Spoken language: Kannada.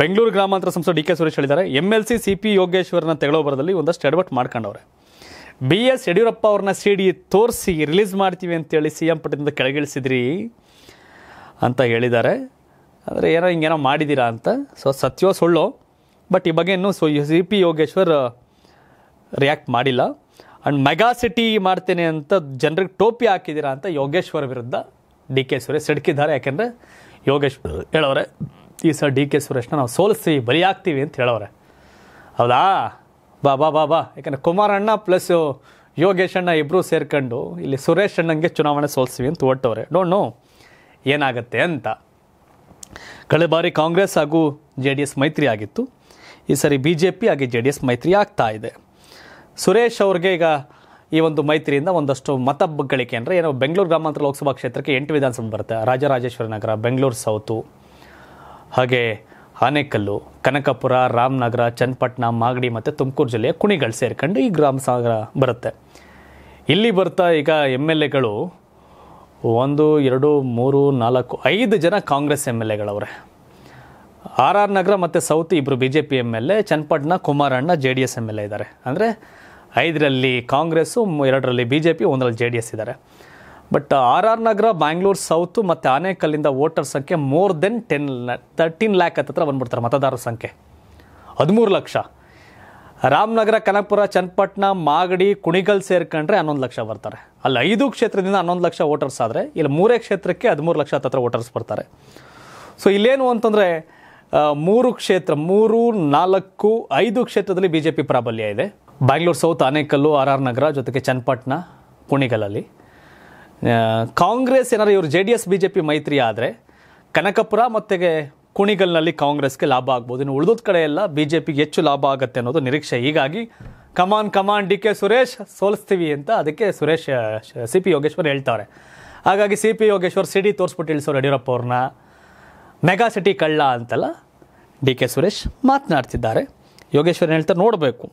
ಬೆಂಗಳೂರು ಗ್ರಾಮಾಂತರ ಸಂಸದ ಡಿ ಕೆ ಸುರೇಶ್ ಹೇಳಿದ್ದಾರೆ M L C C P ಯೋಗೇಶ್ವರನ ತೆಗಳೋ ಬರದಲ್ಲಿ ಒಂದಷ್ಟು ಎಡವಟ್ ಮಾಡ್ಕೊಂಡವ್ರೆ ಬಿ ಎಸ್ ಯಡಿಯೂರಪ್ಪ ಅವ್ರನ್ನ ಸಿ ಡಿ ತೋರಿಸಿ ರಿಲೀಸ್ ಮಾಡ್ತೀವಿ ಅಂತೇಳಿ ಸಿ ಎಂ ಪಟ್ಟದಿಂದ ಕೆಳಗಿಳಿಸಿದ್ರಿ ಅಂತ ಹೇಳಿದ್ದಾರೆ ಆದರೆ ಏನೋ ಹಿಂಗೇನೋ ಮಾಡಿದ್ದೀರಾ ಅಂತ ಸೊ ಸತ್ಯೋ ಸುಳ್ಳು ಬಟ್ ಈ ಬಗ್ಗೆ ಇನ್ನೂ ಸೊ C P Yogeshwar react uh, ಮಾಡಿಲ್ಲ ಆ್ಯಂಡ್ ಮೆಗಾ ಸಿಟಿ ಮಾಡ್ತೇನೆ ಅಂತ ಜನರಿಗೆ ಟೋಪಿ ಹಾಕಿದ್ದೀರಾ ಅಂತ ಯೋಗೇಶ್ವರ ವಿರುದ್ಧ ಡಿ ಕೆ ಸುರೇಶ್ ಸಿಡ್ಕಿದ್ದಾರೆ ಯಾಕೆಂದರೆ ಯೋಗೇಶ್ವರ್ ಹೇಳೋರೆ ಈ ಸರ್ ಡಿ ಕೆ ಸುರೇಶ್ನ ನಾವು ಸೋಲಿಸ್ತೀವಿ ಬಲಿಯಾಗ್ತೀವಿ ಅಂತ ಹೇಳೋರೆ ಹೌದಾ ಬಾ ಬಾ ಬಾ ಬಾ ಯಾಕಂದರೆ ಕುಮಾರಣ್ಣ ಪ್ಲಸ್ ಯೋಗೇಶ್ ಅಣ್ಣ ಇಬ್ಬರೂ ಸೇರ್ಕೊಂಡು ಇಲ್ಲಿ ಸುರೇಶ್ ಅಣ್ಣಂಗೆ ಚುನಾವಣೆ ಸೋಲಿಸ್ತೀವಿ ಅಂತ ಒಟ್ಟವ್ರೆ ಡೋಂಟ್ ನೋ ಏನಾಗುತ್ತೆ ಅಂತ ಕಳೆದ ಬಾರಿ ಕಾಂಗ್ರೆಸ್ ಹಾಗೂ ಜೆ ಡಿ ಎಸ್ ಮೈತ್ರಿ ಆಗಿತ್ತು ಈ ಸರಿ ಬಿ ಜೆ ಪಿ ಹಾಗೆ ಜೆ ಡಿ ಎಸ್ ಮೈತ್ರಿ ಆಗ್ತಾ ಇದೆ ಸುರೇಶ್ ಅವ್ರಿಗೆ ಈಗ ಈ ಒಂದು ಮೈತ್ರಿಯಿಂದ ಒಂದಷ್ಟು ಮತ ಗಳಿಕೆ ಅಂದರೆ ಏನೋ ಬೆಂಗಳೂರು ಗ್ರಾಮಾಂತರ ಲೋಕಸಭಾ ಕ್ಷೇತ್ರಕ್ಕೆ ಎಂಟು ವಿಧಾನಸಭೆ ಬರುತ್ತೆ ರಾಜರಾಜೇಶ್ವರಿ ನಗರ ಬೆಂಗಳೂರು ಸೌತು ಹಾಗೆ ಆನೇಕಲ್ಲು ಕನಕಪುರ ರಾಮನಗರ ಚನ್ನಪಟ್ಟಣ ಮಾಗಡಿ ಮತ್ತು ತುಮಕೂರು ಜಿಲ್ಲೆಯ ಕುಣಿಗಳು ಸೇರ್ಕೊಂಡು ಈ ಗ್ರಾಮ ಸಾಗರ ಬರುತ್ತೆ ಇಲ್ಲಿ ಬರ್ತಾ ಈಗ ಎಮ್ ಎಲ್ ಎಗಳು ಒಂದು ಎರಡು ಮೂರು ನಾಲ್ಕು ಐದು ಜನ ಕಾಂಗ್ರೆಸ್ ಎಮ್ ಎಲ್ ಎಗಳವ್ರೆ ಆರ್ ಆರ್ ನಗರ ಮತ್ತು ಸೌತ್ ಇಬ್ಬರು B J P M L A Channapatna ಕುಮಾರಣ್ಣ J D S M L A ಇದ್ದಾರೆ ಅಂದರೆ ಐದರಲ್ಲಿ ಕಾಂಗ್ರೆಸ್ಸು ಎರಡರಲ್ಲಿ ಬಿ ಜೆ ಪಿ ಒಂದರಲ್ಲಿ ಜೆ ಡಿ ಎಸ್ ಇದ್ದಾರೆ but R R Nagar Bangalore south ಮತ್ತು ಆನೇಕಲ್ಲಿಂದ ವೋಟರ್ ಸಂಖ್ಯೆ more than ten thirteen lakh ಹತ್ರ ಬಂದ್ಬಿಡ್ತಾರೆ ಮತದಾರರ ಸಂಖ್ಯೆ ಹದಿಮೂರು ಲಕ್ಷ ರಾಮನಗರ ಕನಕಪುರ ಚನ್ನಪಟ್ಟಣ ಮಾಗಡಿ ಕುಣಿಗಲ್ ಸೇರ್ಕೊಂಡ್ರೆ ಹನ್ನೊಂದು ಲಕ್ಷ ಬರ್ತಾರೆ ಅಲ್ಲಿ ಐದು ಕ್ಷೇತ್ರದಿಂದ ಹನ್ನೊಂದು ಲಕ್ಷ ವೋಟರ್ಸ್ ಆದರೆ ಇಲ್ಲಿ ಮೂರೇ ಕ್ಷೇತ್ರಕ್ಕೆ ಹದಿಮೂರು ಲಕ್ಷ ಹತ್ತಿರ ವೋಟರ್ಸ್ ಬರ್ತಾರೆ ಸೊ ಇಲ್ಲೇನು ಅಂತಂದರೆ ಮೂರು ಕ್ಷೇತ್ರ ಮೂರು ನಾಲ್ಕು ಐದು ಕ್ಷೇತ್ರದಲ್ಲಿ ಬಿ ಜೆ ಪಿ ಪ್ರಾಬಲ್ಯ ಇದೆ Bangalore south Anekal R R Nagar ಜೊತೆಗೆ ಚನ್ನಪಟ್ಟಣ ಕುಣಿಗಲಲ್ಲಿ ಕಾಂಗ್ರೆಸ್ ಏನಾದ್ರು ಇವರು J D S B J P ಮೈತ್ರಿ ಆದರೆ ಕನಕಪುರ ಮತ್ತೆಗೆ ಕುಣಿಗಲ್ನಲ್ಲಿ ಕಾಂಗ್ರೆಸ್ಗೆ ಲಾಭ ಆಗ್ಬೋದು ಇನ್ನು ಉಳಿದ ಕಡೆ ಎಲ್ಲ ಬಿ ಜೆ ಪಿಗೆ ಹೆಚ್ಚು ಲಾಭ ಆಗುತ್ತೆ ಅನ್ನೋದು ನಿರೀಕ್ಷೆ ಹೀಗಾಗಿ come on come on D K Suresh ಸೋಲಿಸ್ತೀವಿ ಅಂತ ಅದಕ್ಕೆ ಸುರೇಶ್ ಸಿ ಪಿ ಯೋಗೇಶ್ವರ್ ಹೇಳ್ತಾರೆ ಹಾಗಾಗಿ ಸಿ ಪಿ ಯೋಗೇಶ್ವರ್ ಸಿಡಿ ತೋರಿಸ್ಬಿಟ್ಟು ಇಳಿಸೋರು ಯಡಿಯೂರಪ್ಪ ಅವ್ರನ್ನ ಮೆಗಾ ಸಿಟಿ ಕಳ್ಳ ಅಂತೆಲ್ಲ ಡಿ ಕೆ ಸುರೇಶ್ ಮಾತನಾಡ್ತಿದ್ದಾರೆ ಯೋಗೇಶ್ವರ್ ಹೇಳ್ತಾರೆ ನೋಡಬೇಕು